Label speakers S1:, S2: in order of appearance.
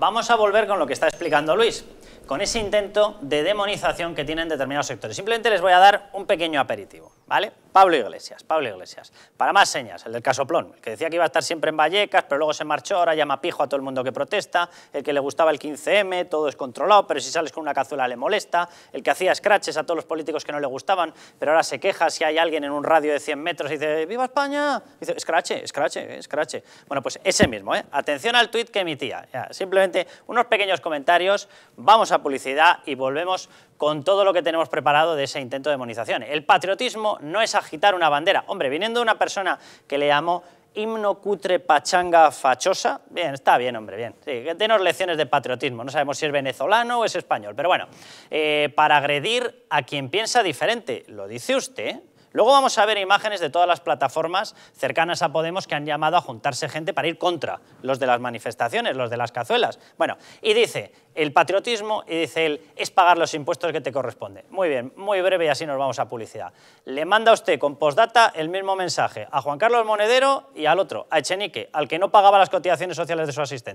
S1: Vamos a volver con lo que está explicando Luis, con ese intento de demonización que tienen determinados sectores. Simplemente les voy a dar un pequeño aperitivo, ¿vale? Pablo Iglesias, Pablo Iglesias. Para más señas, el del casoplón, el que decía que iba a estar siempre en Vallecas, pero luego se marchó, ahora llama pijo a todo el mundo que protesta, el que le gustaba el 15M, todo es controlado, pero si sales con una cazuela le molesta, el que hacía scratches a todos los políticos que no le gustaban, pero ahora se queja si hay alguien en un radio de 100 metros y dice ¡Viva España! dice escrache, escrache, eh, escrache. Bueno, pues ese mismo, ¿eh? Atención al tuit que emitía. simplemente unos pequeños comentarios, vamos a publicidad y volvemos con todo lo que tenemos preparado de ese intento de demonización. El patriotismo no es agitar una bandera. Hombre, viniendo de una persona que le llamó himno cutre pachanga fachosa, bien, está bien, hombre, bien. Sí, denos lecciones de patriotismo, no sabemos si es venezolano o es español, pero bueno, eh, para agredir a quien piensa diferente, lo dice usted, Luego vamos a ver imágenes de todas las plataformas cercanas a Podemos que han llamado a juntarse gente para ir contra los de las manifestaciones, los de las cazuelas. Bueno, y dice el patriotismo y dice él es pagar los impuestos que te corresponde. Muy bien, muy breve y así nos vamos a publicidad. Le manda usted con postdata el mismo mensaje a Juan Carlos Monedero y al otro, a Echenique, al que no pagaba las cotizaciones sociales de su asistente.